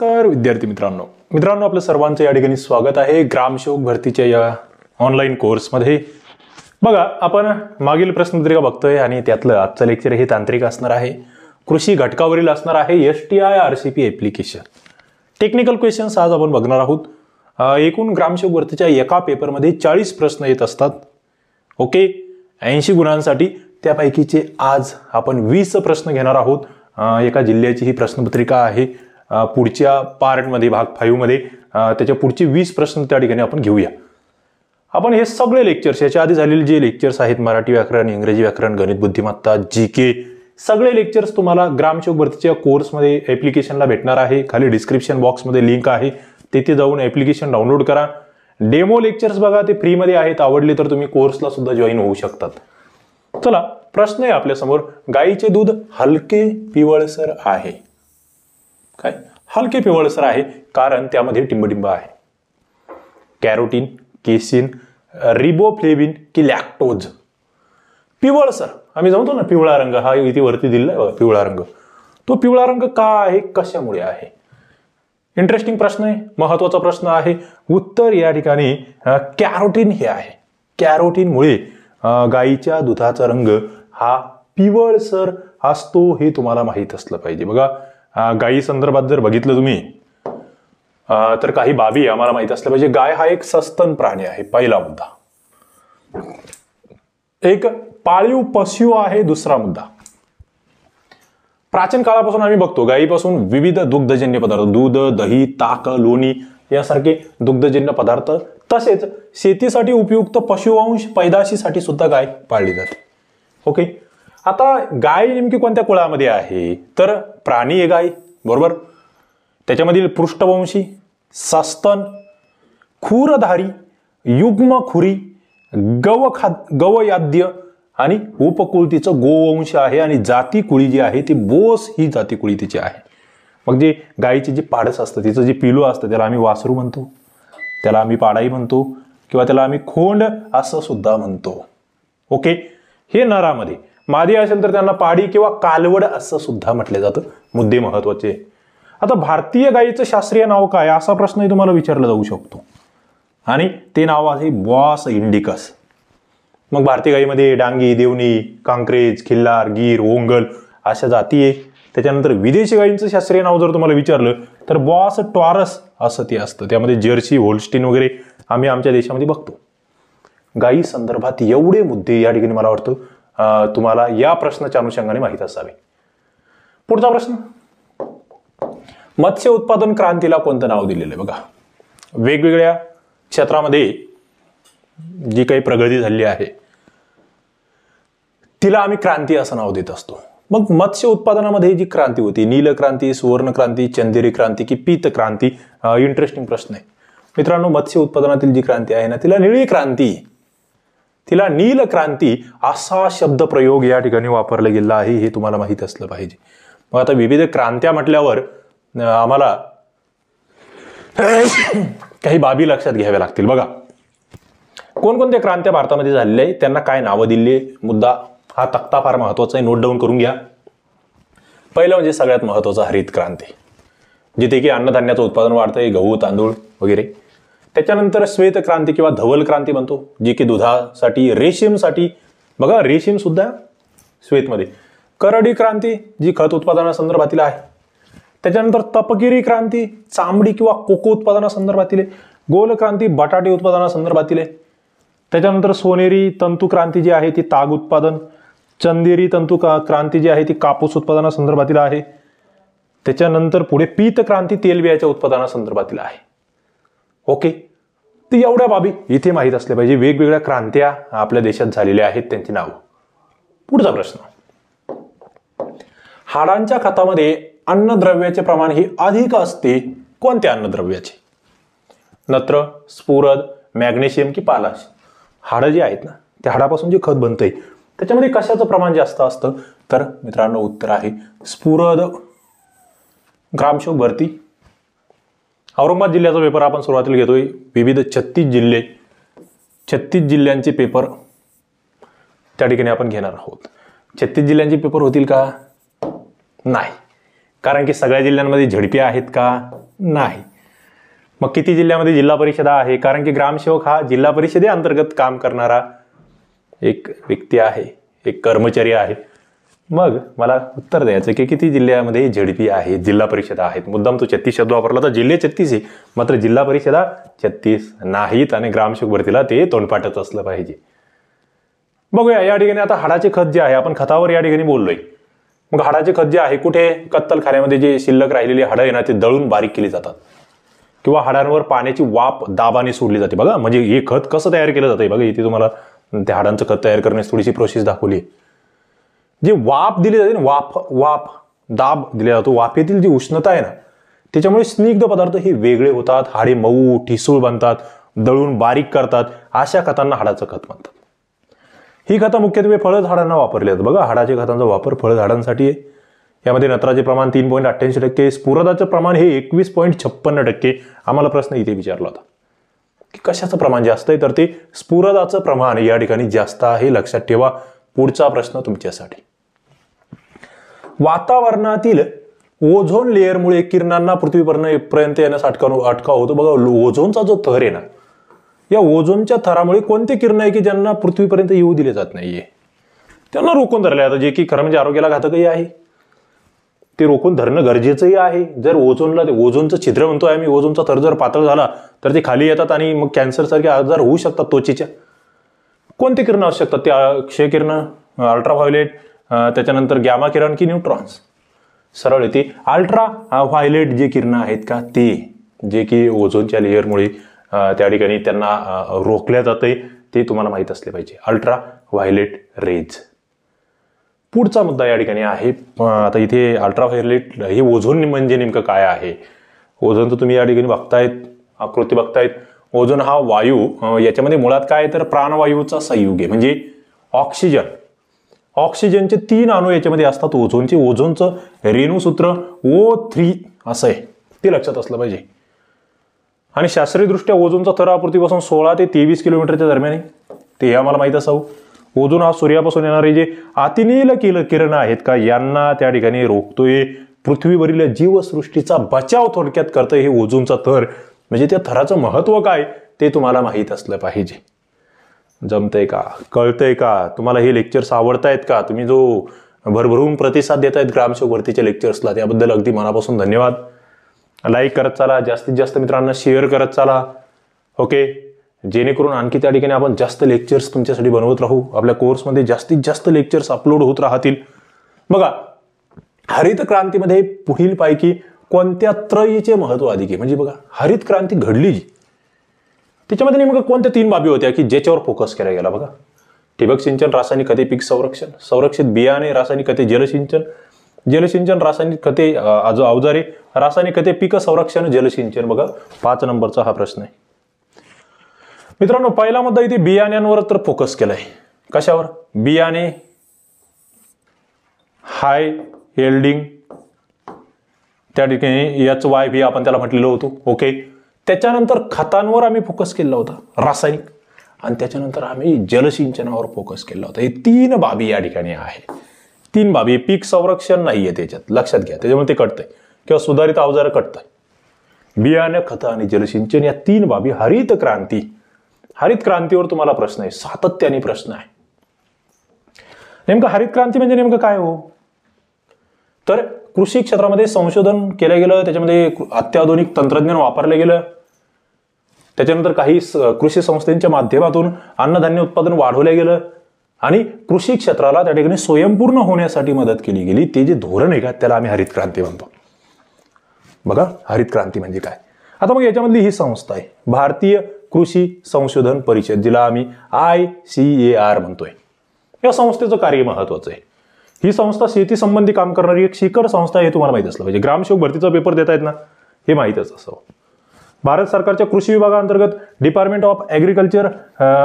नमस्कार विद्यार्थी मित्रांनो मित्रांनो आपलं सर्वांचं या ठिकाणी स्वागत आहे ग्रामसेवक भरतीच्या या ऑनलाईन कोर्समध्ये बघा आपण मागील प्रश्नपत्रिका बघतोय आणि त्यातलं आजचं लेक्चर हे तांत्रिक असणार आहे कृषी घटकावरील असणार आहे S T I R C P application technical questions आज आपण बघणार आहोत एकूण ग्रामसेवक भरतीच्या एका पेपरमध्ये चाळीस प्रश्न येत असतात ओके ऐंशी गुणांसाठी त्यापैकीचे आज आपण वीस प्रश्न घेणार आहोत एका जिल्ह्याची ही प्रश्नपत्रिका आहे पुढच्या पार्टमध्ये भाग फाईव्हमध्ये त्याच्या पुढचे वीस प्रश्न त्या ठिकाणी आपण घेऊया आपण हे सगळे लेक्चर्स याच्या आधी झालेले जे लेक्चर्स आहेत मराठी व्याकरण इंग्रजी व्याकरण गणित बुद्धिमत्ता जी के सगळे लेक्चर्स तुम्हाला ग्रामचौक भरतीच्या कोर्समध्ये ॲप्लिकेशनला भेटणार आहे खाली डिस्क्रिप्शन बॉक्समध्ये लिंक आहे तिथे जाऊन ॲप्लिकेशन डाउनलोड करा डेमो लेक्चर्स बघा ते फ्रीमध्ये आहेत आवडले तर तुम्ही कोर्सला सुद्धा जॉईन होऊ शकतात चला प्रश्न आहे आपल्यासमोर गाईचे दूध हलके पिवळसर आहे काय हलके पिवळसर आहे कारण त्यामध्ये टिंबटिंब आहे कॅरोटीन केसिन रिबोफ्लेविन की लॅक्टोज पिवळसर आम्ही जाऊतो ना पिवळा रंग हा इथे वरती दिलेला आहे पिवळा रंग तो पिवळा रंग का आहे कशामुळे आहे इंटरेस्टिंग प्रश्न आहे महत्वाचा प्रश्न आहे उत्तर या ठिकाणी कॅरोटीन हे आहे कॅरोटीनमुळे गाईच्या दुधाचा रंग हा पिवळसर असतो हे तुम्हाला माहीत असलं पाहिजे बघा गायी संदर्भात जर बघितलं तुम्ही तर काही बाबी आम्हाला माहित असल्या पाहिजे गाय हा एक सस्तन प्राणी आहे पहिला मुद्दा एक पाळीव पशु आहे दुसरा मुद्दा प्राचीन काळापासून आम्ही बघतो गायीपासून विविध दुग्धजन्य पदार्थ दूध दही ताक लोणी यासारखे दुग्धजन्य पदार्थ तसेच शेतीसाठी उपयुक्त पशुवंश पैदाशीसाठी सुद्धा गाय पाळली जाते ओके आता गाय नेमकी कोणत्या कुळामध्ये आहे तर प्राणी आहे गाय बरोबर त्याच्यामधील पृष्ठवंशी सस्तन खूरधारी युग्मखुरी गव खा गवयाद्य आणि उपकुळतीचं गोवंश आहे आणि जाती कुळी जी आहे ती बोस ही जाती कुळी तिची आहे मग जे गायीचे जे पाडस असतं तिचं जे पिलू असतं त्याला आम्ही वासरू म्हणतो त्याला आम्ही पाडाई म्हणतो किंवा त्याला आम्ही खोंड असं सुद्धा म्हणतो ओके हे नरामध्ये मादी असेल तर त्यांना पाडी किंवा कालवड असं सुद्धा म्हटलं जातं मुद्दे महत्वाचे आता भारतीय गायीचं शास्त्रीय नाव काय असा प्रश्नही तुम्हाला विचारला जाऊ शकतो आणि ते नाव आहे बॉस इंडिकस मग भारतीय गायीमध्ये डांगी देवणी कांक्रेज खिल्लार गीर ओंगल अशा जाती आहे त्याच्यानंतर विदेशी गायींचं शास्त्रीय नाव जर तुम्हाला विचारलं तर बॉस टॉरस असं ते असतं त्यामध्ये जर्सी होल्स्टीन वगैरे आम्ही आमच्या देशामध्ये बघतो गायी संदर्भात एवढे मुद्दे या ठिकाणी मला वाटतं तुम्हाला या प्रश्नाच्या अनुषंगाने माहीत असावी पुढचा प्रश्न मत्स्य उत्पादन क्रांतीला कोणतं नाव दिलेलं आहे बघा वेगवेगळ्या क्षेत्रामध्ये जी काही प्रगती झाली आहे तिला आम्ही क्रांती असं नाव देत असतो मग मत्स्य उत्पादनामध्ये जी क्रांती होती नील क्रांती सुवर्ण क्रांती चंदेरी क्रांती की पीत क्रांती इंटरेस्टिंग प्रश्न आहे मित्रांनो मत्स्य उत्पादनातील जी क्रांती आहे ना तिला निळी क्रांती तिला नील क्रांती असा प्रयोग या ठिकाणी वापरला गेला आहे हे तुम्हाला माहीत असलं पाहिजे मग आता विविध क्रांत्या म्हटल्यावर आम्हाला काही बाबी लक्षात घ्याव्या लागतील बघा कोणकोणत्या क्रांत्या भारतामध्ये झालेल्या आहेत त्यांना काय नावं दिली मुद्दा हा तक्ता फार महत्वाचा आहे नोट डाऊन करून घ्या पहिलं म्हणजे सगळ्यात महत्वाचा हरित क्रांती जिथे की अन्नधान्याचं उत्पादन वाढतंय गहू तांदूळ वगैरे त्याच्यानंतर श्वेत क्रांती किंवा धवल क्रांती म्हणतो जी की दुधासाठी रेशीमसाठी बघा रेशीम सुद्धा श्वेतमध्ये करडी क्रांती जी खत उत्पादनासंदर्भातील आहे त्याच्यानंतर तपगिरी क्रांती चांबडी किंवा कोको उत्पादनासंदर्भातील आहे गोल क्रांती बटाटे उत्पादनासंदर्भातील आहे त्याच्यानंतर सोनेरी तंतू क्रांती जी आहे ती ताग उत्पादन चंदेरी तंतू क्रांती जी आहे ती कापूस उत्पादनासंदर्भातील आहे त्याच्यानंतर पुढे पीत क्रांती तेलबियाच्या उत्पादनासंदर्भातील आहे ओके ते एवढ्या बाबी इथे माहीत असले पाहिजे वेगवेगळ्या क्रांत्या आपल्या देशात झालेल्या आहेत त्यांची नावं पुढचा प्रश्न हाडांच्या खतामध्ये अन्नद्रव्याचे प्रमाण हे अधिक असते कोणत्या अन्नद्रव्याचे नत्र स्फुरद मॅग्नेशियम की पालाश हाडं जे आहेत ना त्या हाडापासून जे खत बनतंय त्याच्यामध्ये कशाचं प्रमाण जास्त असतं तर मित्रांनो उत्तर आहे स्फुरद ग्रामशोक भरती औरंगाबाद जिल्ह्याचा पेपर आपण सुरुवातीला घेतोय विविध छत्तीस जिल्हे छत्तीस जिल्ह्यांचे पेपर त्या ठिकाणी आपण घेणार आहोत छत्तीस जिल्ह्यांचे पेपर होतील का नाही कारण की सगळ्या जिल्ह्यांमध्ये झडप्या आहेत का नाही मग किती जिल्ह्यामध्ये जिल्हा परिषदा आहे कारण की ग्रामसेवक हा जिल्हा परिषदेअंतर्गत काम करणारा एक व्यक्ती आहे एक कर्मचारी आहे मग मला उत्तर द्यायचं की किती जिल्ह्यामध्ये झेडपी आहे जिल्हा परिषदा आहेत मुद्दाम तो छत्तीस शब्द वापरला तर जिल्हे छत्तीस आहे मात्र जिल्हा परिषदा छत्तीस नाहीत आणि ग्रामसेवक भरतीला ते तोंडपाटत असलं पाहिजे बघूया या ठिकाणी आता हाडाचे खत जे आहे आपण खतावर या ठिकाणी बोललोय मग हाडाचे खत जे आहे कुठे कत्तलखाऱ्यामध्ये जे शिल्लक राहिलेली हाडं आहे ना ते दळून बारीक केली जातात किंवा हाडांवर पाण्याची वाप दाबाने सोडली जाते बघा म्हणजे हे खत कसं तयार केलं जातं बघा इथे तुम्हाला त्या हाडांचं खत तयार करण्याची थोडीशी प्रोसेस दाखवली आहे जे वाफ दिली जाते ना वाफ वाफ दाब दिला जातो वाफेतील जी उष्णता आहे ना त्याच्यामुळे स्निग्ध पदार्थ हे वेगळे होतात हाडे मऊ ठिसूळ बनतात दळून बारीक करतात अशा खतांना हाडाचं खत म्हणतात ही खतं मुख्यत्वे फळ झाडांना वापरली जातात बघा हाडाच्या खतांचा वापर फळ झाडांसाठी आहे यामध्ये नत्राचे प्रमाण तीन पॉईंट अठ्ठ्याऐंशी टक्के स्फुरदाचं प्रमाण हे एकवीस पॉईंट छप्पन्न टक्के आम्हाला प्रश्न इथे विचारला होता की कशाचं प्रमाण जास्त आहे तर ते स्फुरदाचं प्रमाण या ठिकाणी जास्त आहे लक्षात ठेवा पुढचा प्रश्न तुमच्यासाठी वातावरणातील ओझोन लेअरमुळे किरणांना पृथ्वीपर्यंत येण्यास अटकाव अटकाव होतो बघा ओझोनचा जो थर आहे ना या ओझोनच्या थरामुळे कोणते किरण आहे की ज्यांना पृथ्वीपर्यंत येऊ दिले जात नाहीये त्यांना रोखून धरले आता जे की खरं म्हणजे आरोग्याला घातकही आहे ते रोखून धरणं गरजेचंही आहे जर ओझोनला ते ओझोनचं छिद्र म्हणतो आहे मी ओझोनचा थर जर पातळ झाला तर ते खाली येतात आणि मग कॅन्सरसारखे आजार होऊ शकतात त्वचेच्या कोणते किरण असू शकतात ते क्षय किरण अल्ट्राव्हायोलेट त्याच्यानंतर गॅमा किरण की न्यूट्रॉन्स सरळ येते अल्ट्रा व्हायलेट जे किरणं आहेत का ते जे की ओझोनच्या लेअरमुळे त्या ठिकाणी त्यांना रोखल्या जाते ते तुम्हाला माहीत असले पाहिजे अल्ट्रा व्हायलेट रेज पुढचा मुद्दा या ठिकाणी आहे आता इथे अल्ट्रा व्हायलेट हे ओझोन म्हणजे नेमकं काय आहे ओझोन तर तुम्ही या ठिकाणी बघतायत आकृती बघतायत ओझोन हा वायू याच्यामध्ये मुळात काय तर प्राणवायूचा संयुग आहे म्हणजे ऑक्सिजन ऑक्सिजनचे तीन अणू याच्यामध्ये असतात ओझोनचे ओझोनचं रेणूसूत्र ओ थ्री असं आहे ते लक्षात असलं पाहिजे आणि शास्त्रीयदृष्ट्या ओझोनचा थर आपूर्तीपासून सोळा ते तेवीस किलोमीटरच्या दरम्यान आहे ते आम्हाला माहीत असावं ओझोन हा सूर्यापासून येणारे जे अतिनील किल किरण आहेत का यांना त्या ठिकाणी रोखतोय पृथ्वीवरील जीवसृष्टीचा बचाव थोडक्यात करतोय हे ओझोनचा थर म्हणजे त्या थराचं महत्त्व काय ते तुम्हाला माहीत असलं पाहिजे जमतंय का कळतंय का तुम्हाला हे लेक्चर्स आवडतायत का तुम्ही जो भरभरून प्रतिसाद देत आहेत ग्रामसेवक लेक्चर्सला त्याबद्दल अगदी मनापासून धन्यवाद लाईक करत चाला जास्तीत जास्त मित्रांना शेअर करत चाला ओके जेणेकरून आणखी त्या ठिकाणी आपण जास्त लेक्चर्स तुमच्यासाठी बनवत राहू आपल्या कोर्समध्ये जास्तीत जास्त लेक्चर्स अपलोड होत राहतील बघा हरित क्रांतीमध्ये पुढील पैकी कोणत्या त्रयीचे महत्व अधिक आहे म्हणजे बघा हरित क्रांती घडली जी त्याच्यामध्ये नेमकं कोणत्या तीन बाबी होत्या की ज्याच्यावर फोकस केला गेला बघा ठिबक सिंचन रासायनिक खते पीक संरक्षण संरक्षित बियाणे रासायनिक खते जलसिंचन जलसिंचन रासायनिक खते अवजारे रासायनिक खते पीक संरक्षण जलसिंचन बघा पाच नंबरचा हा प्रश्न आहे मित्रांनो पहिला मुद्दा इथे बियाण्यांवर तर फोकस केलाय कशावर बियाणे हाय एल्डिंग त्या ठिकाणी एच वाय बी आपण त्याला म्हटलेलो होतो ओके त्याच्यानंतर खतांवर आम्ही फोकस केला होता रासायनिक आणि त्याच्यानंतर आम्ही जलसिंचनावर फोकस केला होता हे तीन बाबी या ठिकाणी आहे तीन बाबी पीक संरक्षण नाही आहे त्याच्यात लक्षात घ्या त्याच्यामुळे ते कटतंय किंवा सुधारित अवजारं कटतंय बियाणं खतं आणि जलसिंचन या तीन बाबी हरित क्रांती हरित क्रांतीवर तुम्हाला प्रश्न आहे सातत्याने प्रश्न आहे नेमकं हरित क्रांती म्हणजे नेमकं काय हो तर कृषी क्षेत्रामध्ये संशोधन केलं गेलं त्याच्यामध्ये अत्याधुनिक तंत्रज्ञान वापरलं गेलं त्याच्यानंतर काही कृषी संस्थेच्या माध्यमातून अन्नधान्य उत्पादन वाढवलं गेलं आणि कृषी क्षेत्राला त्या ठिकाणी स्वयंपूर्ण होण्यासाठी मदत केली गेली ते जे धोरण आहे का त्याला आम्ही हरित क्रांती म्हणतो बघा हरित क्रांती म्हणजे काय आता मग याच्यामधली ही संस्था आहे भारतीय कृषी संशोधन परिषद जिला आम्ही आय सी ए आर म्हणतोय या संस्थेचं कार्य महत्वाचं आहे ही संस्था शेती संबंधी काम करणारी एक शिखर संस्था हे तुम्हाला माहीत असलं पाहिजे ग्रामसेवक भरतीचा पेपर येत ना हे माहीतच असं भारत सरकारच्या कृषी विभागाअंतर्गत department of agriculture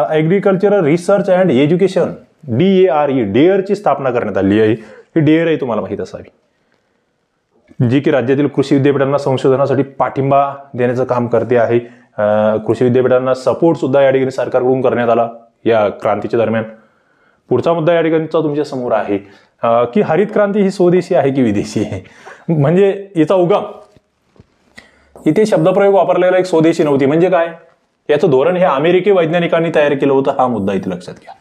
agricultural research and education D A R E डेअरची स्थापना करण्यात आली आहे ही डेअर आहे e तुम्हाला माहीत असावी जी की राज्यातील कृषी विद्यापीठांना संशोधनासाठी पाठिंबा देण्याचं काम करते आहे कृषी विद्यापीठांना सपोर्ट सुद्धा या ठिकाणी सरकारकडून करण्यात आला या क्रांतीच्या दरम्यान पुढचा मुद्दा या ठिकाणीचा तुमच्या समोर आहे की हरित क्रांती ही स्वदेशी आहे की विदेशी आहे म्हणजे याचा उगम इथे शब्दप्रयोग वापरलेला एक स्वदेशी नव्हती म्हणजे काय याचं धोरण हे अमेरिकी वैज्ञानिकांनी तयार केलं होतं हा मुद्दा इथे लक्षात घ्या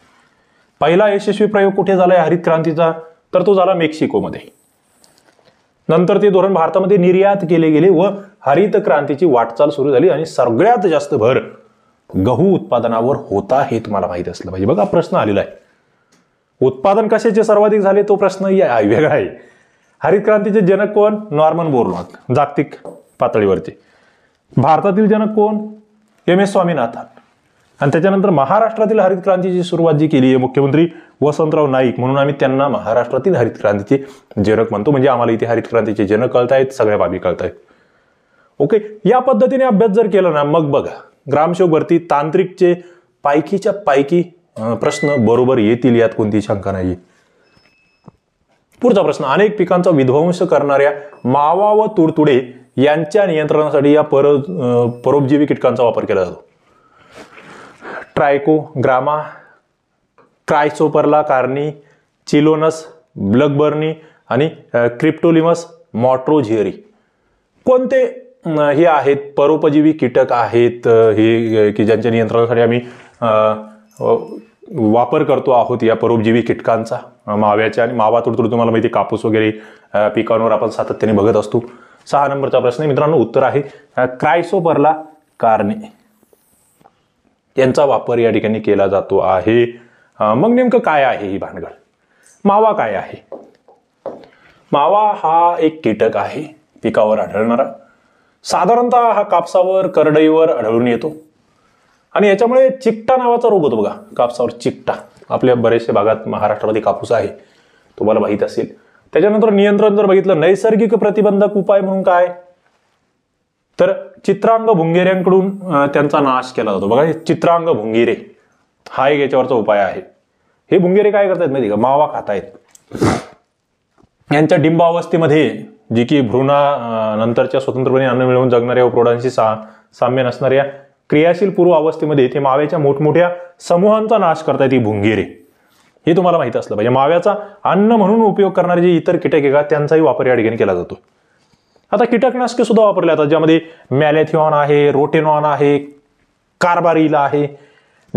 पहिला यशस्वी प्रयोग कुठे झालाय हरित क्रांतीचा तर तो झाला मेक्सिकोमध्ये नंतर ते धोरण भारतामध्ये निर्यात केले गेले व हरित क्रांतीची वाटचाल सुरू झाली आणि सगळ्यात जास्त भर गहू उत्पादनावर होता हे तुम्हाला माहित असलं पाहिजे बघा प्रश्न आलेला आहे उत्पादन कशाचे सर्वाधिक झाले तो प्रश्न वेगळा आहे हरित क्रांतीचे जनक कोण नॉर्मन बोरलॉग जागतिक पातळीवरती भारतातील जनक कोण एम एस स्वामीनाथन आणि त्याच्यानंतर महाराष्ट्रातील हरित क्रांतीची सुरुवात जी केली आहे मुख्यमंत्री वसंतराव नाईक म्हणून आम्ही त्यांना महाराष्ट्रातील हरित क्रांतीचे जनक म्हणतो म्हणजे आम्हाला इथे हरित क्रांतीचे जनक कळतायत सगळ्या बाबी कळतायत ओके या पद्धतीने अभ्यास जर केला ना मग बघा ग्रामसेवक भरती तांत्रिकचे पायकीच्या पायकी प्रश्न बरोबर येतील यात कोणती शंका नाही पुढचा प्रश्न अनेक पिकांचा विध्वंस करणाऱ्या मावा व तुडतुडे यांच्या नियंत्रणासाठी या पर परोपजीवी कीटकांचा वापर केला जातो ट्रायको ग्रामा क्रायसोपरला कार्नी चिलोनस ब्लकबर्नी आणि क्रिप्टोलिमस मॉट्रोझिअरी कोणते हे आहेत परोपजीवी कीटक आहेत हे की ज्यांच्या नियंत्रणासाठी आम्ही वापर करतो आहोत या परोपजीवी कीटकांचा माव्याच्या आणि मावा तुडतुड तुम्हाला माहिती कापूस वगैरे पिकांवर आपण सातत्याने बघत असतो सहा नंबरचा प्रश्न मित्रांनो उत्तर आहे क्रायसोबरला कारणे यांचा वापर या ठिकाणी केला जातो आहे मग नेमकं काय आहे ही भानगड मावा काय आहे मावा हा एक कीटक आहे पिकावर आढळणारा साधारणतः हा कापसावर करडईवर आढळून येतो आणि याच्यामुळे चिकटा नावाचा रोग होतो बघा कापसावर चिकटा आपल्या बरेचशे भागात महाराष्ट्रामध्ये कापूस आहे तुम्हाला माहीत असेल त्याच्यानंतर नियंत्रण जर बघितलं नैसर्गिक प्रतिबंधक उपाय म्हणून काय तर चित्रांग भुंगेऱ्यांकडून त्यांचा नाश केला जातो बघा चित्रांग भुंगेरे हा एक याच्यावरचा उपाय आहे हे भुंगेरे काय करतायत माहिती का मावा खातायत यांच्या डिंबावस्थेमध्ये जी की भ्रूणा नंतरच्या स्वतंत्रपणे अन्न मिळवून जगणाऱ्या प्रौढांशी सा साम्य नसणाऱ्या क्रियाशील पूर्व अवस्थेमध्ये ते मावेच्या मोठमोठ्या समूहांचा नाश करतायत ही भुंगेरे हे तुम्हाला माहित असलं पाहिजे माव्याचा अन्न म्हणून उपयोग करणारे जे इतर कीटक का त्यांचाही वापर या ठिकाणी केला जातो आता कीटकनाशके सुद्धा वापरले जातात ज्यामध्ये मॅलेथिऑन आहे रोटेनॉन आहे कार्बारिला आहे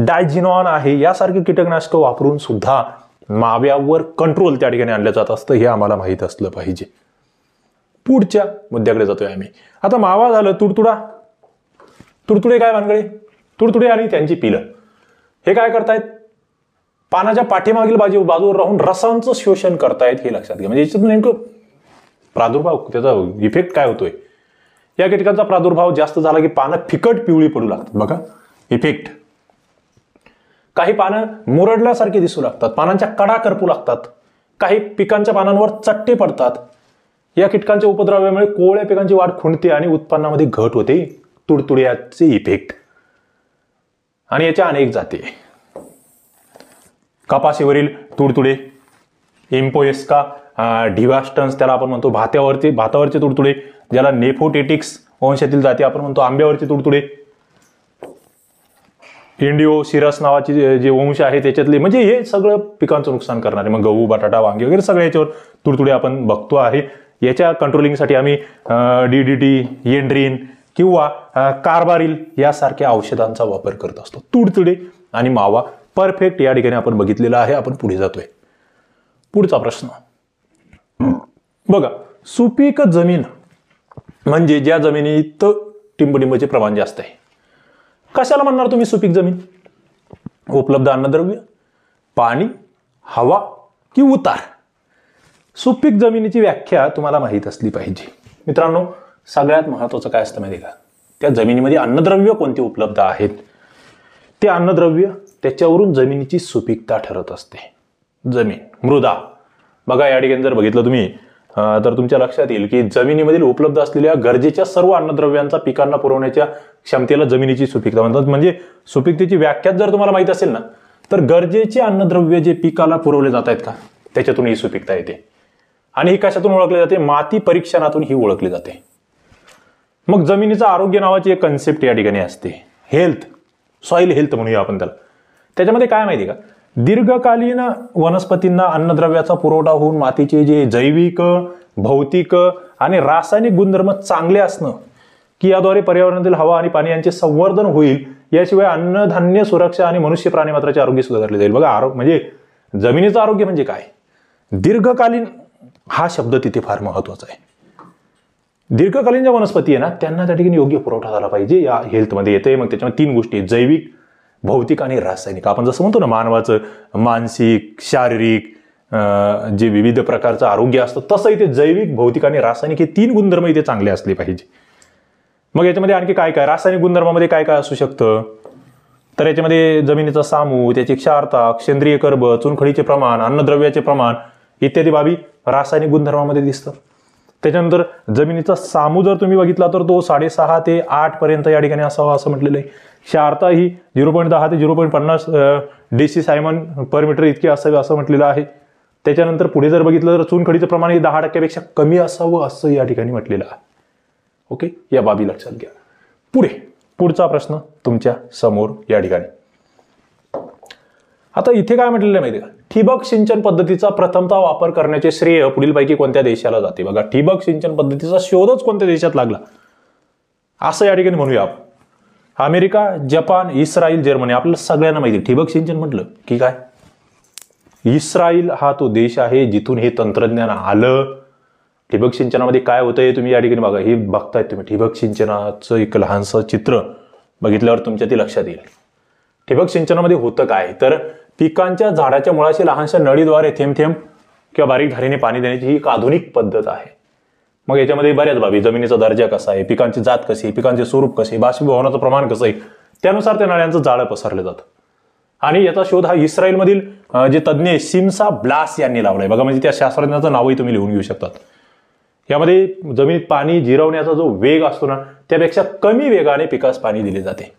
डायजिनॉन आहे यासारखे कीटकनाशकं वापरून सुद्धा माव्यावर कंट्रोल त्या ठिकाणी आणलं जात असतं हे आम्हाला माहीत असलं पाहिजे पुढच्या मुद्द्याकडे जातोय आम्ही आता मावा झालं तुडतुडा तुडतुडे काय भानगडे तुडतुडे आणि त्यांची पिलं हे काय करतायत पानाच्या पाठीमागील बाजू बाजूवर राहून रसांचं शोषण करतायत हे लक्षात घ्या म्हणजे याच्यातून नेमकं प्रादुर्भाव त्याचा इफेक्ट काय होतोय या कीटकांचा प्रादुर्भाव जास्त झाला की पानं फिकट पिवळी पडू लागतात बघा इफेक्ट काही पानं मुरडल्यासारखी दिसू लागतात पानांच्या कडा करपू लागतात काही पिकांच्या पानांवर चट्टे पडतात या कीटकांच्या उपद्रव्यामुळे कोवळ्या पिकांची वाढ खुंटते आणि उत्पन्नामध्ये घट होते तुडतुड्याचे इफेक्ट आणि याच्या अनेक जाती कपाशीवरील तुडतुडे एम्पोएस्का ढिवास्टन्स त्याला आपण म्हणतो भात्यावरती भातावरचे तुडतुडे ज्याला नेफोटेटिक्स वंशातील जाती आपण म्हणतो आंब्यावरचे तुडतुडे इंडिओ सिरस नावाचे जे वंश आहे त्याच्यातले म्हणजे हे सगळं पिकांचं नुकसान करणारे मग गहू बटाटा वांगी वगैरे सगळ्या याच्यावर तुडतुडे आपण बघतो आहे याच्या कंट्रोलिंगसाठी आम्ही डी डी टी येंड्रीन किंवा कारबारील यासारख्या औषधांचा वापर करत असतो तुडतुडे आणि मावा परफेक्ट या ठिकाणी आपण बघितलेलं आहे आपण पुढे जातोय पुढचा प्रश्न बघा सुपीक जमीन म्हणजे ज्या जमिनीत टिंबटिंबचे प्रमाण जास्त आहे कशाला म्हणणार तुम्ही सुपीक जमीन उपलब्ध अन्नद्रव्य पाणी हवा की उतार सुपीक जमिनीची व्याख्या तुम्हाला माहीत असली पाहिजे मित्रांनो सगळ्यात महत्वाचं काय असतं माहिती का त्या जमिनीमध्ये अन्नद्रव्य कोणती उपलब्ध आहेत ते अन्नद्रव्य त्याच्यावरून जमिनीची सुपीकता ठरत असते जमीन मृदा बघा या ठिकाणी जर बघितलं तुम्ही तर तुमच्या लक्षात येईल की जमिनीमधील उपलब्ध असलेल्या गरजेच्या सर्व अन्नद्रव्यांचा पिकांना पुरवण्याच्या क्षमतेला जमिनीची सुपीकता म्हणतात म्हणजे सुपीकतेची व्याख्यात जर तुम्हाला माहित असेल ना तर गरजेचे अन्नद्रव्य जे पिकाला पुरवले जात आहेत का त्याच्यातून ही सुपीकता येते आणि ही कशातून ओळखली जाते माती परीक्षणातून ही ओळखली जाते मग जमिनीचं आरोग्य नावाची एक कन्सेप्ट या ठिकाणी असते हेल्थ सॉइल हेल्थ म्हणूया आपण त्याला त्याच्यामध्ये काय माहिती का दीर्घकालीन वनस्पतींना अन्नद्रव्याचा पुरवठा होऊन मातीचे जे जैविक भौतिक आणि रासायनिक गुणधर्म चांगले असणं की याद्वारे पर्यावरणातील हवा आणि पाणी यांचे संवर्धन होईल याशिवाय अन्नधान्य सुरक्षा आणि मनुष्य प्राणी मात्राचे आरोग्य सुधारले जाईल बघा आरोग्य म्हणजे जमिनीचं आरोग्य म्हणजे काय दीर्घकालीन हा शब्द तिथे फार महत्वाचा आहे दीर्घकालीन ज्या वनस्पती आहे ना त्यांना त्या ठिकाणी योग्य पुरवठा झाला पाहिजे या हेल्थमध्ये येते मग त्याच्यामध्ये तीन गोष्टी जैविक भौतिक आणि रासायनिक आपण जसं म्हणतो ना मानवाचं मानसिक शारीरिक जे विविध प्रकारचं आरोग्य असतं तसं इथे जैविक भौतिक आणि रासायनिक हे तीन गुणधर्म इथे चांगले असले पाहिजे मग याच्यामध्ये आणखी काय काय रासायनिक गुणधर्मामध्ये काय काय असू शकतं तर याच्यामध्ये जमिनीचा सामू त्याची क्षारता सेंद्रिय कर्ब चुनखडीचे प्रमाण अन्नद्रव्याचे प्रमाण इत्यादी बाबी रासायनिक गुणधर्मामध्ये दिसतात त्याच्यानंतर जमिनीचा सामू जर तुम्ही बघितला तर तो साडेसहा ते आठ पर्यंत या ठिकाणी असावा असं म्हटलेलं आहे क्षारता ही झिरो पॉईंट दहा ते झिरो पॉईंट पन्नास D C siemens per metre इतकी असावी असं म्हटलेलं आहे त्याच्यानंतर पुढे जर बघितलं तर चुनखडीचं प्रमाण हे दहा टक्क्यापेक्षा कमी असावं असं या ठिकाणी म्हटलेलं आहे ओके या बाबी लक्षात घ्या पुढे पुढचा प्रश्न तुमच्या समोर या ठिकाणी आता इथे काय म्हटलेलं आहे माहिती का ठिबक सिंचन पद्धतीचा प्रथमतः वापर करण्याचे श्रेय पुढीलपैकी कोणत्या देशाला जाते बघा ठिबक सिंचन पद्धतीचा शोधच कोणत्या देशात लागला असं या ठिकाणी म्हणूया अमेरिका जपान इस्रायल जर्मनी आपल्याला सगळ्यांना माहिती ठिबक सिंचन म्हटलं की काय इस्रायल हा तो देश आहे जिथून हे तंत्रज्ञान आलं ठिबक सिंचनामध्ये काय होतंय तुम्ही या ठिकाणी बघा हे बघताय तुम्ही ठिबक सिंचनाचं एक लहानसं चित्र बघितल्यावर तुमच्या ते लक्षात येईल ठिबक सिंचनामध्ये होतं काय तर पिकांच्या झाडाच्या मुळाशी लहानशा नळीद्वारे थेंब थेंब किंवा बारीक धारीने पाणी देण्याची ही एक आधुनिक पद्धत आहे मग याच्यामध्ये बऱ्याच बाबी जमिनीचा दर्जा कसा आहे पिकांची जात कशी आहे पिकांचे स्वरूप कसे बाष्पीभवनाचं प्रमाण कसं आहे त्यानुसार त्या नळ्यांचं जाळं पसरलं जातं आणि याचा शोध हा इस्रायलमधील जे तज्ज्ञ सिमसा ब्लास यांनी लावलाय बघा म्हणजे त्या शास्त्रज्ञाचं नावही तुम्ही लिहून घेऊ शकतात यामध्ये जमिनीत पाणी जिरवण्याचा जो वेग असतो ना त्यापेक्षा कमी वेगाने पिकास पाणी दिले जाते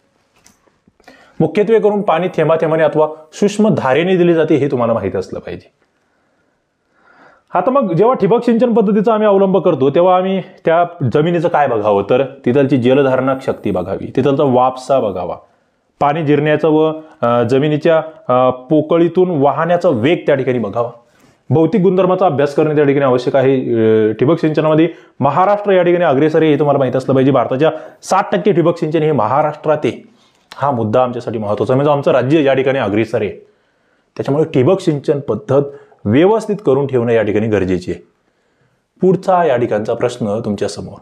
मुख्यत्वे करून पाणी थेंबा थेंबाने अथवा सूक्ष्म धारेने दिली जाते हे तुम्हाला माहीत असलं पाहिजे आता मग जेव्हा ठिबक सिंचन पद्धतीचा आम्ही अवलंब करतो तेव्हा आम्ही त्या जमिनीचं काय बघावं तर तिथलची जलधारणा शक्ती बघावी तिथलचा वापसा बघावा पाणी जिरण्याचा व जमिनीच्या पोकळीतून वाहण्याचा वेग त्या ठिकाणी बघावा भौतिक गुणधर्माचा अभ्यास करणे त्या ठिकाणी आवश्यक आहे ठिबक सिंचनामध्ये महाराष्ट्र या ठिकाणी अग्रेसर हे तुम्हाला माहित असलं पाहिजे भारताच्या साठ टक्के ठिबक सिंचन हे महाराष्ट्रात आहे हा मुद्दा आमच्यासाठी महत्वाचा म्हणजे आमचं राज्य या ठिकाणी अग्रेसर आहे त्याच्यामुळे ठिबक सिंचन पद्धत व्यवस्थित करून ठेवणं या ठिकाणी गरजेची आहे पुढचा या ठिकाणचा प्रश्न तुमच्यासमोर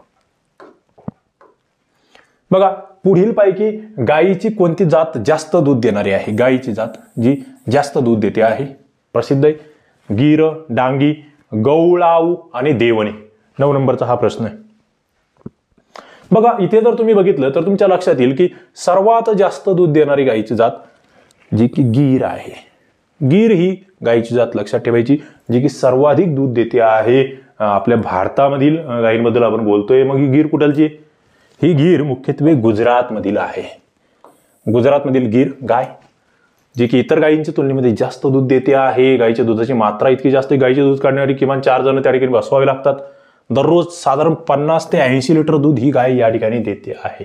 बघा पुढीलपैकी गायीची कोणती जात जास्त दूध देणारी आहे गायीची जात जी जास्त दूध देते आहे प्रसिद्ध आहे गिर डांगी गवळाऊ आणि देवणे नऊ नंबरचा हा प्रश्न आहे बघा इथे जर तुम्ही बघितलं तर तुमच्या लक्षात येईल की सर्वात जास्त दूध देणारी गायीची जात जी की गीर आहे गीर ही गायीची जात लक्षात ठेवायची जी की सर्वाधिक दूध देते आहे आपल्या भारतामधील गायींबद्दल आपण बोलतोय मग ही गीर कुठलची ही गीर मुख्यत्वे गुजरातमधील आहे गुजरातमधील गीर गाय जी की इतर गायींच्या तुलनेमध्ये जास्त दूध देते आहे गायीच्या दुधाची मात्रा इतकी जास्त गायीचे दूध काढण्यासाठी किमान चार जण त्या ठिकाणी बसवावे लागतात दररोज साधारण पन्नास ते ऐंशी लिटर दूध ही गाय या ठिकाणी देते आहे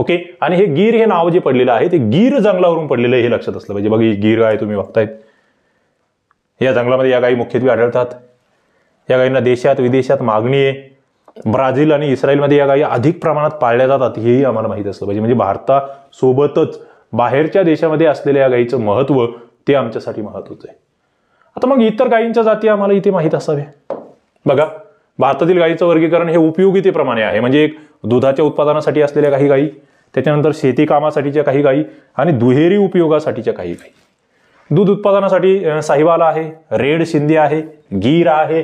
ओके आणि हे गीर हे नाव जे पडलेलं आहे ते गीर जंगलावरून पडलेलं हे लक्षात असलं पाहिजे बघा ही गीर गाय तुम्ही बघतायत या जंगलामध्ये या गायी मुख्यत्वे आढळतात या गायींना देशात विदेशात मागणी आहे ब्राझील आणि इस्रायलमध्ये या गायी अधिक प्रमाणात पाळल्या जातात हेही आम्हाला माहीत असलं पाहिजे म्हणजे भारतासोबतच बाहेरच्या देशामध्ये असलेल्या या गायीचं महत्व ते आमच्यासाठी महत्वाचं आहे आता मग इतर गायींच्या जाती आम्हाला इथे माहीत असाव्या बघा भारतातील गायीचं वर्गीकरण हे उपयोगितेप्रमाणे आहे म्हणजे एक दुधाच्या उत्पादनासाठी असलेल्या काही गायी त्याच्यानंतर शेती कामासाठीच्या काही गायी आणि दुहेरी उपयोगासाठीच्या काही गायी दूध उत्पादनासाठी साहिवाला आहे रेड शिंदे आहे गीर आहे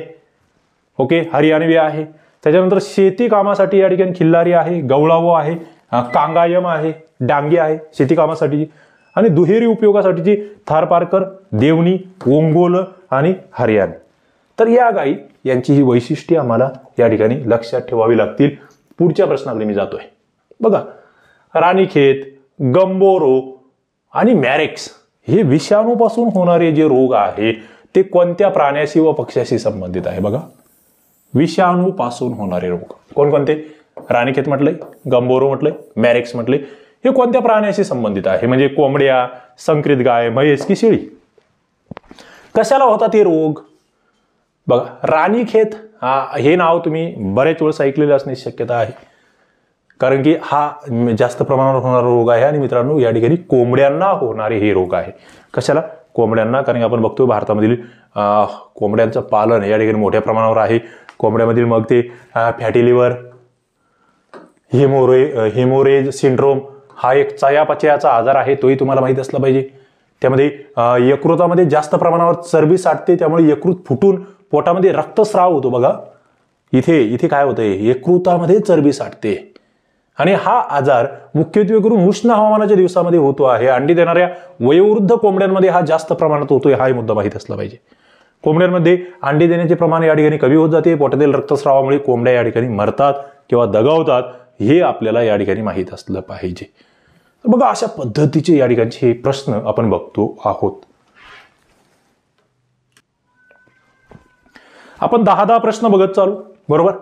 ओके हरियाणवी आहे त्याच्यानंतर शेती कामासाठी या ठिकाणी खिल्लारी आहे गवळावो आहे कांगायम आहे डांगे आहे शेती कामासाठी आणि दुहेरी उपयोगासाठीची थारपारकर देवणी ओंगोल आणि हरियाण तर या गायी यांची ही वैशिष्ट्ये आम्हाला या ठिकाणी लक्षात ठेवावी लागतील पुढच्या प्रश्नाकडे मी जातोय बघा राणीखेत गंबोरो आणि मॅरेक्स हे विषाणूपासून होणारे जे रोग आहे ते कोणत्या प्राण्याशी व पक्ष्याशी संबंधित आहे बघा विषाणूपासून होणारे रोग कोणकोणते राणीखेत म्हटलंय गंबोरो म्हटलंय मॅरेक्स म्हटले हे कोणत्या प्राण्याशी संबंधित आहे म्हणजे कोंबड्या संक्रित गाय म्हैस की शेळी कशाला होतात हे रोग बघा राणीखेत हे नाव तुम्ही बरेच वेळेस ऐकलेलं असण्याची शक्यता आहे कारण की हा जास्त प्रमाणावर होणारा रोग आहे आणि मित्रांनो या ठिकाणी कोंबड्यांना होणारे हे रोग आहे कशाला कोंबड्यांना कारण आपण बघतोय भारतामधील कोंबड्यांचं पालन या ठिकाणी मोठ्या प्रमाणावर आहे कोंबड्यामधील मग ते फॅटी लिव्हर हिमोरे हिमोरेज सिंड्रोम हा एक चयापचयाचा आजार आहे तोही तुम्हाला माहीत असला पाहिजे त्यामध्ये यकृतामध्ये जास्त प्रमाणावर चरबी साठते त्यामुळे यकृत फुटून पोटामध्ये रक्तस्राव होतो बघा इथे इथे काय होतंय यकृतामध्ये चरबी साठते आणि हा आजार मुख्यत्वे करून उष्ण हवामानाच्या दिवसामध्ये होतो आहे अंडी देणाऱ्या वयोवृद्ध कोंबड्यांमध्ये हा जास्त प्रमाणात होतोय हाही मुद्दा माहीत असला पाहिजे कोंबड्यांमध्ये अंडी देण्याचे प्रमाण या ठिकाणी कमी होत जाते पोटातील रक्तस्रावामुळे कोंबड्या या ठिकाणी मरतात किंवा दगावतात हे आपल्याला या ठिकाणी माहीत असलं पाहिजे बघा अशा पद्धतीचे या ठिकाणचे हे प्रश्न आपण बघतो आहोत आपण दहा दहा प्रश्न बघत चालू बरोबर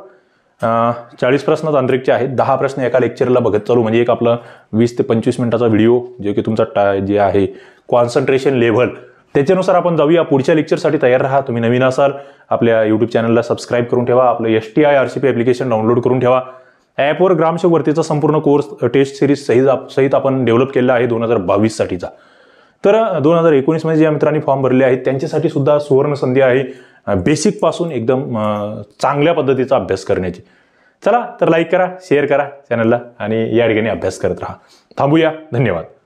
चाळीस प्रश्न तांत्रिकचे आहेत दहा प्रश्न एका लेक्चरला बघत चालू म्हणजे एक आपला वीस ते पंचवीस मिनिटाचा व्हिडिओ जे की तुमचा जे आहे कॉन्सन्ट्रेशन लेव्हल त्याच्यानुसार आपण जाऊया पुढच्या लेक्चरसाठी तयार राहा तुम्ही नवीन असाल आपल्या युट्यूब चॅनलला सबस्क्राईब करून ठेवा आपलं S T I R C P application download करून ठेवा ॲपवर ग्रामसेवकवरतीचा संपूर्ण कोर्स टेस्ट सिरीज सहित सहित आपण डेव्हलप केलेला आहे दोन हजार बावीससाठीचा तर दोन हजार एकोणीसमध्ये ज्या मित्रांनी फॉर्म भरले आहेत त्यांच्यासाठी सुद्धा सुवर्ण संधी आहे बेसिकपासून एकदम चांगल्या पद्धतीचा अभ्यास करण्याची चला तर लाईक करा शेअर करा चॅनलला आणि या ठिकाणी अभ्यास करत राहा थांबूया धन्यवाद